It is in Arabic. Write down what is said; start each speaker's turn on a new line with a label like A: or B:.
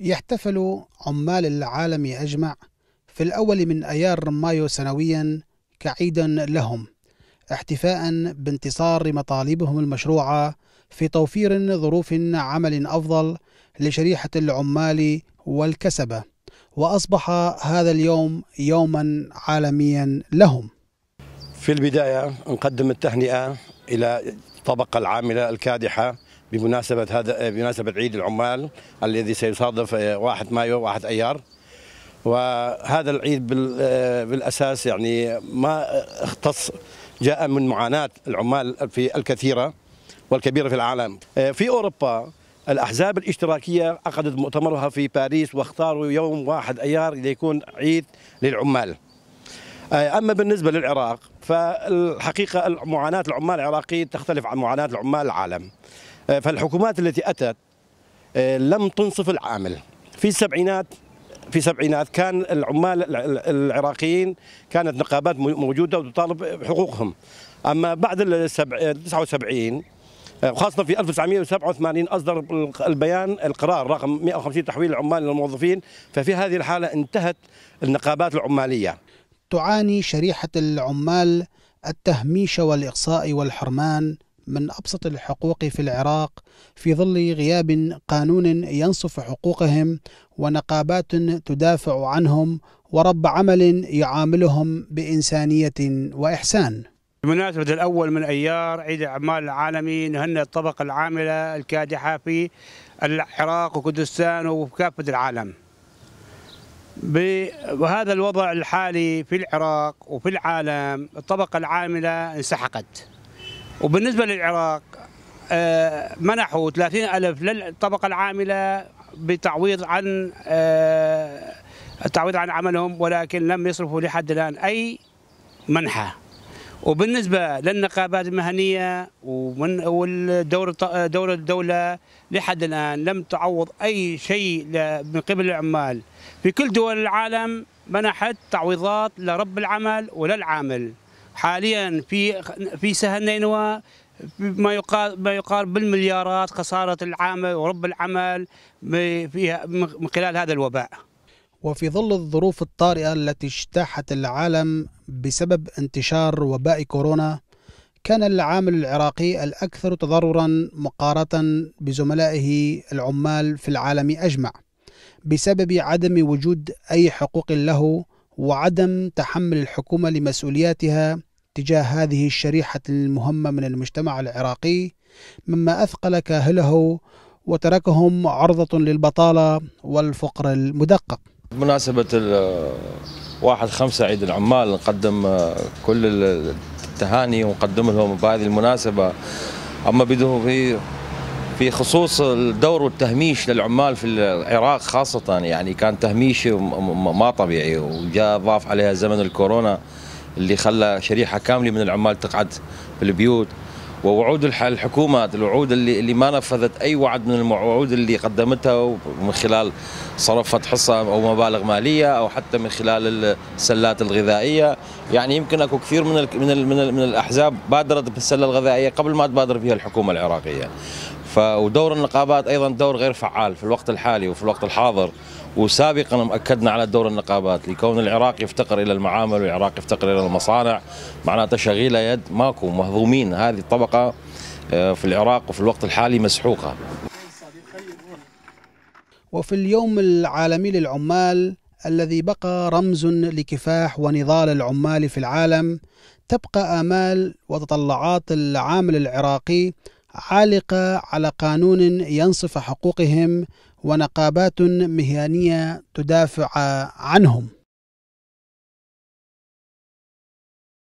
A: يحتفل عمال العالم أجمع في الأول من أيار مايو سنويا كعيدا لهم احتفاء بانتصار مطالبهم المشروعة في توفير ظروف عمل أفضل لشريحة العمال والكسبة وأصبح هذا اليوم يوما عالميا لهم
B: في البداية نقدم التهنئة إلى الطبقة العاملة الكادحة بمناسبة هذا بمناسبة عيد العمال الذي سيصادف 1 آه، مايو 1 أيار وهذا العيد آه، بالأساس يعني ما اختص جاء من معاناة العمال في الكثيرة والكبيرة في العالم آه، في أوروبا الأحزاب الاشتراكية عقدت مؤتمرها في باريس واختاروا يوم واحد أيار ليكون عيد للعمال أما بالنسبة للعراق فالحقيقة معاناة العمال العراقي تختلف عن معاناة العمال العالم آه، فالحكومات التي أتت آه، لم تنصف العامل في السبعينات في السبعينات كان العمال العراقيين كانت نقابات موجودة وتطالب بحقوقهم أما بعد ال 79 آه، وخاصة في 1987 أصدر البيان القرار رقم 150 تحويل العمال إلى الموظفين ففي هذه الحالة انتهت النقابات العمالية
A: تعاني شريحة العمال التهميش والإقصاء والحرمان من أبسط الحقوق في العراق في ظل غياب قانون ينصف حقوقهم ونقابات تدافع عنهم ورب عمل يعاملهم بإنسانية وإحسان
C: بمناسبة الأول من أيار عيد الأعمال العالمي نهنئ الطبقة العاملة الكادحة في العراق وكردستان وكافة العالم بهذا الوضع الحالي في العراق وفي العالم الطبقة العاملة انسحقت وبالنسبه للعراق آه، منحوا 30 ألف للطبقة العاملة بتعويض عن التعويض آه، عن عملهم ولكن لم يصرفوا لحد الآن أي منحة وبالنسبة للنقابات المهنية ومن والدور دور الدولة لحد الآن لم تعوض أي شيء من قبل العمال في كل دول العالم منحت تعويضات لرب العمل وللعامل حاليا في في سهل نينوى ما يقال ما يقال بالمليارات خساره العامل ورب العمل فيها من خلال هذا الوباء.
A: وفي ظل الظروف الطارئه التي اجتاحت العالم بسبب انتشار وباء كورونا كان العامل العراقي الاكثر تضررا مقارنه بزملائه العمال في العالم اجمع بسبب عدم وجود اي حقوق له وعدم تحمل الحكومة لمسؤولياتها تجاه هذه الشريحة المهمة من المجتمع العراقي مما أثقل كاهله وتركهم عرضة للبطالة والفقر المدقق
D: بمناسبة آه، واحد خمسة عيد العمال نقدم آه، كل التهاني ونقدم لهم بهذه المناسبة أما بدون في في خصوص الدور والتهميش للعمال في العراق خاصة يعني كان تهميش ما طبيعي وجاء ضاف عليها زمن الكورونا اللي خلى شريحة كاملة من العمال تقعد في البيوت ووعود الحكومات الوعود اللي اللي ما نفذت اي وعد من الوعود اللي قدمتها من خلال صرفت حصه او مبالغ ماليه او حتى من خلال السلات الغذائيه يعني يمكن اكو كثير من الـ من الـ من, الـ من الاحزاب بادرت بالسله الغذائيه قبل ما تبادر فيها الحكومه العراقيه ودور النقابات ايضا دور غير فعال في الوقت الحالي وفي الوقت الحاضر وسابقا اكدنا على دور النقابات لكون العراق يفتقر الى المعامل والعراق يفتقر الى المصانع معناته شغيله يد ماكو مهضومين هذه الطبقه آه، في العراق وفي الوقت الحالي مسحوقه.
A: وفي اليوم العالمي للعمال الذي بقى رمز لكفاح ونضال العمال في العالم تبقى امال وتطلعات العامل العراقي عالقة على قانون ينصف حقوقهم ونقابات مهنية تدافع عنهم